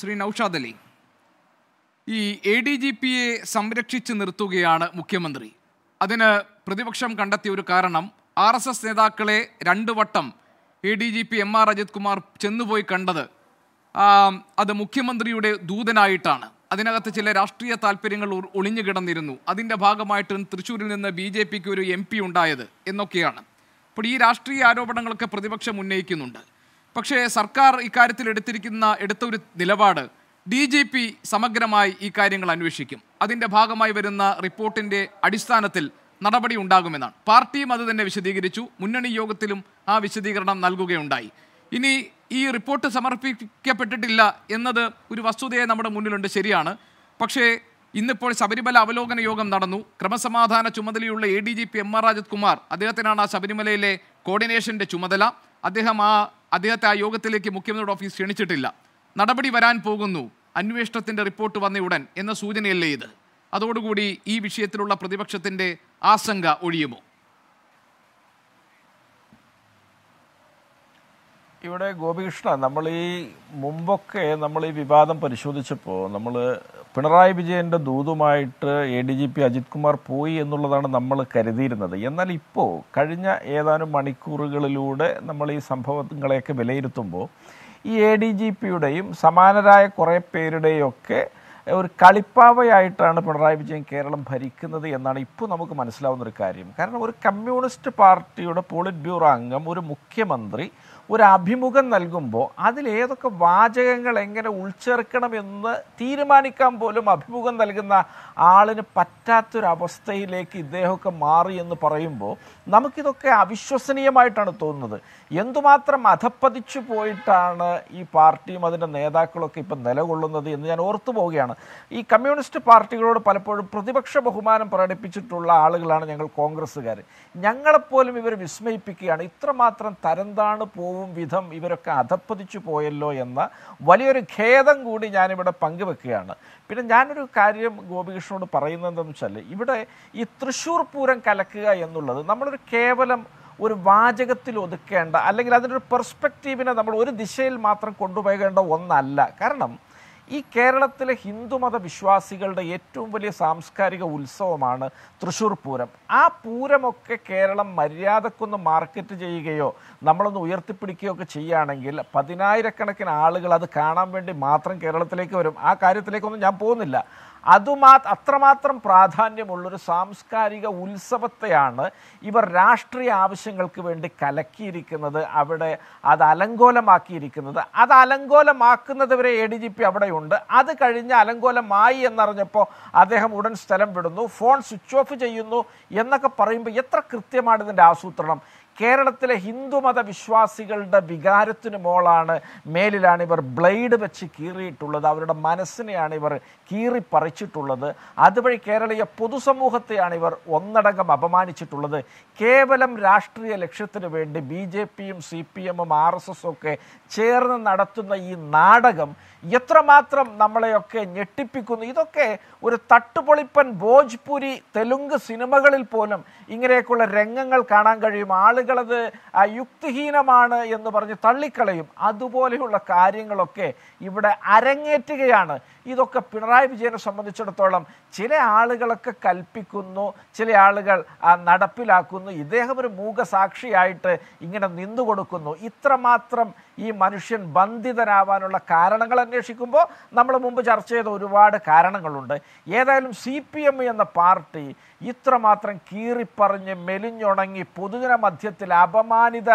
ശ്രീ നൌഷാദ് അലി ഈ A D G പിയെ സംരക്ഷിച്ചു നിർത്തുകയാണ് മുഖ്യമന്ത്രി അതിന് പ്രതിപക്ഷം കണ്ടെത്തിയ ഒരു കാരണം ആർ എസ് എസ് നേതാക്കളെ രണ്ട് വട്ടം A D G P M R Ajith Kumar ചെന്നുപോയി കണ്ടത് അത് മുഖ്യമന്ത്രിയുടെ ദൂതനായിട്ടാണ് അതിനകത്ത് ചില രാഷ്ട്രീയ താല്പര്യങ്ങൾ ഒളിഞ്ഞു കിടന്നിരുന്നു അതിൻ്റെ ഭാഗമായിട്ട് തൃശ്ശൂരിൽ നിന്ന് ബി ജെ പിക്ക് ഒരു എം പി ഉണ്ടായത് എന്നൊക്കെയാണ് അപ്പോൾ ഈ രാഷ്ട്രീയ ആരോപണങ്ങളൊക്കെ പ്രതിപക്ഷം ഉന്നയിക്കുന്നുണ്ട് പക്ഷേ സർക്കാർ ഇക്കാര്യത്തിൽ എടുത്തിരിക്കുന്ന എടുത്ത ഒരു നിലപാട് ഡി ജി പി സമഗ്രമായി ഈ കാര്യങ്ങൾ അന്വേഷിക്കും അതിൻ്റെ ഭാഗമായി വരുന്ന റിപ്പോർട്ടിൻ്റെ അടിസ്ഥാനത്തിൽ നടപടി ഉണ്ടാകുമെന്നാണ് പാർട്ടിയും അത് തന്നെ വിശദീകരിച്ചു മുന്നണി യോഗത്തിലും ആ വിശദീകരണം നൽകുകയുണ്ടായി ഇനി ഈ റിപ്പോർട്ട് സമർപ്പിക്കപ്പെട്ടിട്ടില്ല എന്നത് ഒരു വസ്തുതയെ നമ്മുടെ മുന്നിലുണ്ട് ശരിയാണ് പക്ഷേ ഇന്നിപ്പോൾ ശബരിമല അവലോകന യോഗം നടന്നു ക്രമസമാധാന ചുമതലയുള്ള A D G P M R Rajat Kumar അദ്ദേഹത്തിനാണ് ആ ശബരിമലയിലെ കോർഡിനേഷൻ്റെ ചുമതല അദ്ദേഹം ആ അദ്ദേഹത്തെ ആ യോഗത്തിലേക്ക് മുഖ്യമന്ത്രിയുടെ ഓഫീസ് ക്ഷണിച്ചിട്ടില്ല നടപടി വരാൻ പോകുന്നു അന്വേഷണത്തിൻ്റെ റിപ്പോർട്ട് വന്ന ഉടൻ എന്ന സൂചനയല്ലേ ഇത് അതോടുകൂടി ഈ വിഷയത്തിലുള്ള പ്രതിപക്ഷത്തിൻ്റെ ആശങ്ക ഒഴിയുമോ ഇവിടെ ഗോപികൃഷ്ണ നമ്മൾ ഈ മുമ്പൊക്കെ നമ്മൾ ഈ വിവാദം പരിശോധിച്ചപ്പോൾ നമ്മൾ പിണറായി വിജയൻ്റെ ദൂതുമായിട്ട് A D G P Ajith Kumar പോയി എന്നുള്ളതാണ് നമ്മൾ കരുതിയിരുന്നത് എന്നാൽ ഇപ്പോൾ കഴിഞ്ഞ ഏതാനും മണിക്കൂറുകളിലൂടെ നമ്മൾ ഈ സംഭവങ്ങളെയൊക്കെ വിലയിരുത്തുമ്പോൾ ഈ എ ഡി ജി പിയുടെയും സമാനരായ കുറേ പേരുടെയും ഒക്കെ ഒരു കളിപ്പാവയായിട്ടാണ് പിണറായി വിജയൻ കേരളം ഭരിക്കുന്നത് എന്നാണ് ഇപ്പോൾ നമുക്ക് മനസ്സിലാവുന്ന ഒരു കാര്യം കാരണം ഒരു കമ്മ്യൂണിസ്റ്റ് പാർട്ടിയുടെ പോളിറ്റ് ബ്യൂറോ അംഗം ഒരു മുഖ്യമന്ത്രി ഒരു അഭിമുഖം നൽകുമ്പോൾ അതിലേതൊക്കെ വാചകങ്ങൾ എങ്ങനെ ഉൾച്ചേർക്കണമെന്ന് തീരുമാനിക്കാൻ പോലും അഭിമുഖം നൽകുന്ന ആളിന് പറ്റാത്തൊരവസ്ഥയിലേക്ക് ഇദ്ദേഹമൊക്കെ മാറി എന്ന് പറയുമ്പോൾ നമുക്കിതൊക്കെ അവിശ്വസനീയമായിട്ടാണ് തോന്നുന്നത് എന്തുമാത്രം അധപ്പതിച്ചു പോയിട്ടാണ് ഈ പാർട്ടിയും അതിൻ്റെ നേതാക്കളൊക്കെ ഇപ്പം നിലകൊള്ളുന്നത് എന്ന് ഞാൻ ഓർത്തു പോവുകയാണ് ഈ കമ്മ്യൂണിസ്റ്റ് പാർട്ടികളോട് പലപ്പോഴും പ്രതിപക്ഷ ബഹുമാനം പ്രകടിപ്പിച്ചിട്ടുള്ള ആളുകളാണ് ഞങ്ങൾ കോൺഗ്രസ്സുകാർ ഞങ്ങളെപ്പോലും ഇവർ വിസ്മയിപ്പിക്കുകയാണ് ഇത്രമാത്രം തരംതാണ് പോകും പോവും വിധം ഇവരൊക്കെ അധപ്പതിച്ചു പോയല്ലോ എന്ന വലിയൊരു ഖേദം കൂടി ഞാനിവിടെ പങ്കുവെക്കുകയാണ് പിന്നെ ഞാനൊരു കാര്യം ഗോപികൃഷ്ണനോട് എന്താണെന്ന് വെച്ചാൽ ഇവിടെ ഈ തൃശ്ശൂർ പൂരം കലക്കുക എന്നുള്ളത് നമ്മളൊരു കേവലം ഒരു വാചകത്തിൽ ഒതുക്കേണ്ട അല്ലെങ്കിൽ അതിൻ്റെ ഒരു പെർസ്പെക്റ്റീവിനെ നമ്മൾ ഒരു ദിശയിൽ മാത്രം കൊണ്ടുപോകേണ്ട ഒന്നല്ല കാരണം ഈ കേരളത്തിലെ ഹിന്ദുമത വിശ്വാസികളുടെ ഏറ്റവും വലിയ സാംസ്കാരിക ഉത്സവമാണ് തൃശ്ശൂർ പൂരം ആ പൂരമൊക്കെ കേരളം മര്യാദക്കൊന്ന് മാർക്കറ്റ് ചെയ്യുകയോ നമ്മളൊന്ന് ഉയർത്തിപ്പിടിക്കുകയോ ഒക്കെ ചെയ്യുകയാണെങ്കിൽ പതിനായിരക്കണക്കിന് ആളുകൾ അത് കാണാൻ വേണ്ടി മാത്രം കേരളത്തിലേക്ക് വരും ആ കാര്യത്തിലേക്കൊന്നും ഞാൻ പോകുന്നില്ല അതുമാ അത്രമാത്രം പ്രാധാന്യമുള്ളൊരു സാംസ്കാരിക ഉത്സവത്തെയാണ് ഇവർ രാഷ്ട്രീയ ആവശ്യങ്ങൾക്ക് വേണ്ടി കലക്കിയിരിക്കുന്നത് അവിടെ അത് അലങ്കോലമാക്കിയിരിക്കുന്നത് അത് അലങ്കോലമാക്കുന്നതുവരെ എ ഡി ജി പി അവിടെയുണ്ട് അത് കഴിഞ്ഞ് അലങ്കോലമായി എന്നറിഞ്ഞപ്പോൾ അദ്ദേഹം ഉടൻ സ്ഥലം വിടുന്നു ഫോൺ സ്വിച്ച് ഓഫ് ചെയ്യുന്നു എന്നൊക്കെ പറയുമ്പോൾ എത്ര കൃത്യമാണ് ഇതിൻ്റെ ആസൂത്രണം കേരളത്തിലെ ഹിന്ദുമത വിശ്വാസികളുടെ വികാരത്തിന് മോളാണ് മേലിലാണ് ഇവർ ബ്ലേഡ് വെച്ച് കീറിയിട്ടുള്ളത് അവരുടെ മനസ്സിനെയാണ് ഇവർ കീറി പറിച്ചിട്ടുള്ളത് അതുവഴി കേരളീയ പൊതുസമൂഹത്തെയാണ് ഇവർ ഒന്നടങ്കം അപമാനിച്ചിട്ടുള്ളത് കേവലം രാഷ്ട്രീയ ലക്ഷ്യത്തിന് വേണ്ടി ബി ജെ പിയും സി പി എമ്മും ആർ എസ് എസും ഒക്കെ ചേർന്ന് നടത്തുന്ന ഈ നാടകം എത്രമാത്രം നമ്മളെയൊക്കെ ഞെട്ടിപ്പിക്കുന്നു ഇതൊക്കെ ഒരു തട്ടുപൊളിപ്പൻ ഭോജ്പുരി തെലുങ്ക് സിനിമകളിൽ പോലും ഇങ്ങനെയൊക്കെയുള്ള രംഗങ്ങൾ കാണാൻ കഴിയും ആളുകൾ ആളുകളത് യുക്തിഹീനമാണ് എന്ന് പറഞ്ഞ് തള്ളിക്കളയും അതുപോലെയുള്ള കാര്യങ്ങളൊക്കെ ഇവിടെ അരങ്ങേറ്റുകയാണ് ഇതൊക്കെ പിണറായി വിജയനെ സംബന്ധിച്ചിടത്തോളം ചില ആളുകളൊക്കെ കൽപ്പിക്കുന്നു ചില ആളുകൾ നടപ്പിലാക്കുന്നു ഇദ്ദേഹം ഒരു മൂകസാക്ഷിയായിട്ട് ഇങ്ങനെ നിന്നു കൊടുക്കുന്നു ഇത്രമാത്രം ഈ മനുഷ്യൻ ബന്ധിതനാവാനുള്ള കാരണങ്ങൾ അന്വേഷിക്കുമ്പോൾ നമ്മൾ മുമ്പ് ചർച്ച ചെയ്ത ഒരുപാട് കാരണങ്ങളുണ്ട് ഏതായാലും സി പി എം എന്ന പാർട്ടി ഇത്രമാത്രം കീറിപ്പറിഞ്ഞ് മെലിഞ്ഞുണങ്ങി പൊതുജന മധ്യത്തിൽ അപമാനിത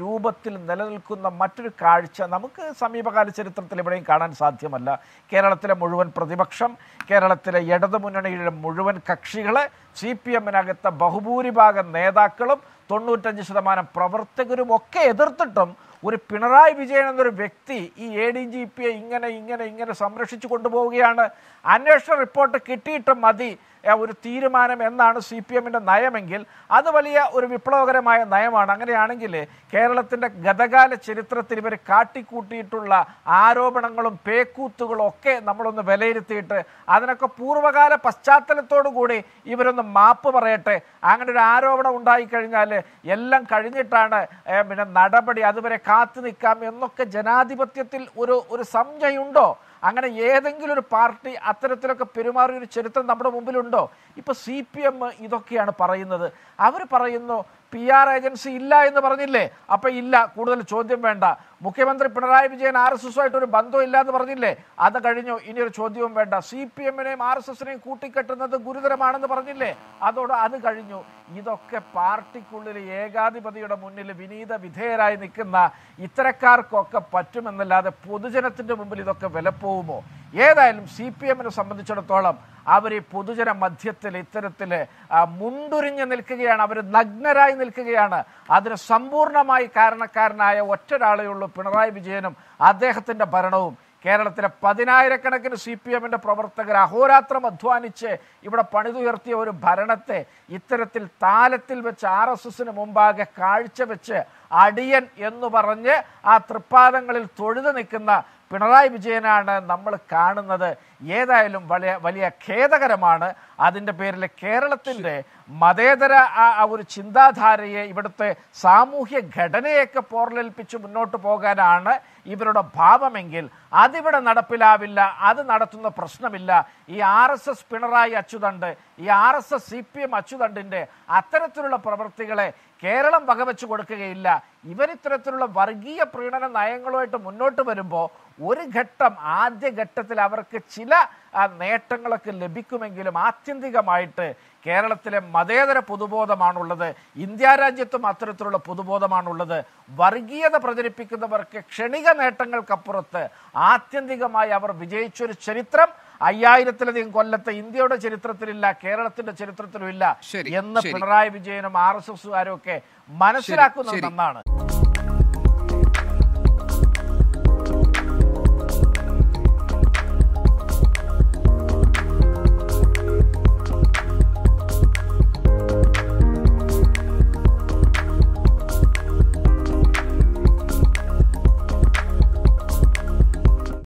രൂപത്തിൽ നിലനിൽക്കുന്ന മറ്റൊരു കാഴ്ച നമുക്ക് സമീപകാല ചരിത്രത്തിൽ എവിടെയും കാണാൻ സാധ്യമല്ല കേരളത്തിലെ മുഴുവൻ പ്രതിപക്ഷം കേരളത്തിലെ ഇടതുമുന്നണിയുടെ മുഴുവൻ കക്ഷികളെ സി പി എമ്മിനകത്തെ ബഹുഭൂരിഭാഗം നേതാക്കളും തൊണ്ണൂറ്റഞ്ച് ശതമാനം പ്രവർത്തകരും ഒക്കെ എതിർത്തിട്ടും ഒരു പിണറായി വിജയൻ എന്നൊരു വ്യക്തി ഈ എ ഡി ജി പിയെ ഇങ്ങനെ ഇങ്ങനെ ഇങ്ങനെ സംരക്ഷിച്ചു കൊണ്ടുപോവുകയാണ് അന്വേഷണ റിപ്പോർട്ട് കിട്ടിയിട്ട് മതി ഒരു തീരുമാനം എന്നാണ് സി പി എമ്മിൻ്റെ നയമെങ്കിൽ അത് വലിയ ഒരു വിപ്ലവകരമായ നയമാണ് അങ്ങനെയാണെങ്കിൽ കേരളത്തിൻ്റെ ഗതകാല ചരിത്രത്തിൽ ഇവർ കാട്ടിക്കൂട്ടിയിട്ടുള്ള ആരോപണങ്ങളും പേക്കൂത്തുകളും ഒക്കെ നമ്മളൊന്ന് വിലയിരുത്തിയിട്ട് അതിനൊക്കെ പൂർവ്വകാല പശ്ചാത്തലത്തോടു കൂടി ഇവരൊന്ന് മാപ്പ് പറയട്ടെ അങ്ങനെ ഒരു ആരോപണം ഉണ്ടായിക്കഴിഞ്ഞാൽ എല്ലാം കഴിഞ്ഞിട്ടാണ് പിന്നെ നടപടി അതുവരെ കാത്തു നിൽക്കാം എന്നൊക്കെ ജനാധിപത്യത്തിൽ ഒരു ഒരു സംജയുണ്ടോ അങ്ങനെ ഏതെങ്കിലും ഒരു പാർട്ടി അത്തരത്തിലൊക്കെ പെരുമാറിയ ഒരു ചരിത്രം നമ്മുടെ മുമ്പിലുണ്ടോ ഇപ്പൊ സി പി എം ഇതൊക്കെയാണ് പറയുന്നത് അവർ പറയുന്നു പി ആർ ഏജൻസി ഇല്ല എന്ന് പറഞ്ഞില്ലേ അപ്പൊ ഇല്ല കൂടുതൽ ചോദ്യം വേണ്ട മുഖ്യമന്ത്രി പിണറായി വിജയൻ ആർ എസ് എസുമായിട്ട് ഒരു ബന്ധം ഇല്ല എന്ന് പറഞ്ഞില്ലേ അത് കഴിഞ്ഞു ഇനി ഒരു ചോദ്യവും വേണ്ട സി പി എമ്മിനെയും ആർ എസ് എസിനെയും കൂട്ടിക്കെട്ടുന്നത് ഗുരുതരമാണെന്ന് പറഞ്ഞില്ലേ അതോട് അത് കഴിഞ്ഞു ഇതൊക്കെ പാർട്ടിക്കുള്ളിൽ ഏകാധിപതിയുടെ മുന്നിൽ വിനീത വിധേയരായി നിൽക്കുന്ന ഇത്തരക്കാർക്കൊക്കെ പറ്റുമെന്നല്ലാതെ പൊതുജനത്തിന്റെ മുമ്പിൽ ഇതൊക്കെ വിലപ്പോ പോകുമോ ഏതായാലും സി പി എമ്മിനെ സംബന്ധിച്ചിടത്തോളം അവർ ഈ പൊതുജന മധ്യത്തിൽ ഇത്തരത്തിൽ മുണ്ടുരിഞ്ഞ് നിൽക്കുകയാണ് അവർ നഗ്നരായി നിൽക്കുകയാണ് അതിന് സമ്പൂർണ്ണമായി കാരണക്കാരനായ ഒറ്റരാളേ ഉള്ളൂ പിണറായി വിജയനും അദ്ദേഹത്തിൻ്റെ ഭരണവും കേരളത്തിലെ പതിനായിരക്കണക്കിന് സി പി എമ്മിൻ്റെ പ്രവർത്തകർ അഹോരാത്രം അധ്വാനിച്ച് ഇവിടെ പണിതുയർത്തിയ ഒരു ഭരണത്തെ ഇത്തരത്തിൽ താലത്തിൽ വെച്ച് ആർ എസ് എസിന് മുമ്പാകെ വെച്ച് അടിയൻ എന്ന് പറഞ്ഞ് ആ തൃപ്പാദങ്ങളിൽ തൊഴുതു നിൽക്കുന്ന പിണറായി വിജയനാണ് നമ്മൾ കാണുന്നത് ഏതായാലും വലിയ വലിയ ഖേദകരമാണ് അതിൻ്റെ പേരിൽ കേരളത്തിൻ്റെ മതേതര ആ ഒരു ചിന്താധാരയെ ഇവിടുത്തെ സാമൂഹ്യ ഘടനയൊക്കെ പോർലേൽപ്പിച്ച് മുന്നോട്ട് പോകാനാണ് ഇവരുടെ ഭാവമെങ്കിൽ അതിവിടെ നടപ്പിലാവില്ല അത് നടത്തുന്ന പ്രശ്നമില്ല ഈ ആർ എസ് എസ് പിണറായി അച്ചുതണ്ട് ഈ R S S C P M അച്ചുതണ്ടിൻ്റെ അത്തരത്തിലുള്ള പ്രവൃത്തികളെ കേരളം വകവെച്ച് കൊടുക്കുകയില്ല ഇവരിത്തരത്തിലുള്ള വർഗീയ പ്രീണന നയങ്ങളുമായിട്ട് മുന്നോട്ട് വരുമ്പോൾ ഒരു ഘട്ടം ആദ്യ ഘട്ടത്തിൽ അവർക്ക് ചില നേട്ടങ്ങളൊക്കെ ലഭിക്കുമെങ്കിലും ആത്യന്തികമായിട്ട് കേരളത്തിലെ മതേതര പൊതുബോധമാണുള്ളത് ഇന്ത്യ രാജ്യത്തും അത്തരത്തിലുള്ള പൊതുബോധമാണുള്ളത് വർഗീയത പ്രചരിപ്പിക്കുന്നവർക്ക് ക്ഷണിക നേട്ടങ്ങൾക്കപ്പുറത്ത് ആത്യന്തികമായി അവർ വിജയിച്ചൊരു ചരിത്രം അയ്യായിരത്തിലധികം കൊല്ലത്തെ ഇന്ത്യയുടെ ചരിത്രത്തിലില്ല കേരളത്തിന്റെ ചരിത്രത്തിലും ഇല്ല എന്ന് പിണറായി വിജയനും ആർ എസ് എസുകാരും ഒക്കെ മനസ്സിലാക്കുന്നത് നന്നാണ്